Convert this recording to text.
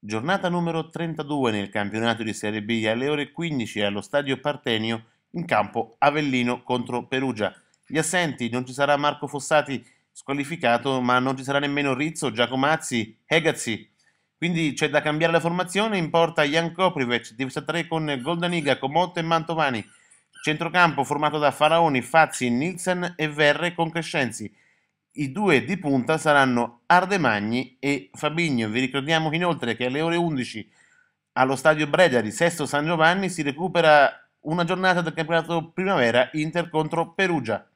Giornata numero 32 nel campionato di Serie B alle ore 15 allo stadio Partenio in campo Avellino contro Perugia. Gli assenti non ci sarà Marco Fossati squalificato, ma non ci sarà nemmeno Rizzo, Giacomazzi, Hegazzi. Quindi c'è da cambiare la formazione, in porta Jan Koprivec, divisa 3 con Goldaniga, Comotto e Mantovani. Centrocampo formato da Faraoni, Fazzi, Nilsen e Verre con Crescenzi. I due di punta saranno Ardemagni e Fabigno. Vi ricordiamo inoltre che alle ore 11 allo stadio Breda di Sesto San Giovanni si recupera una giornata del campionato primavera Inter contro Perugia.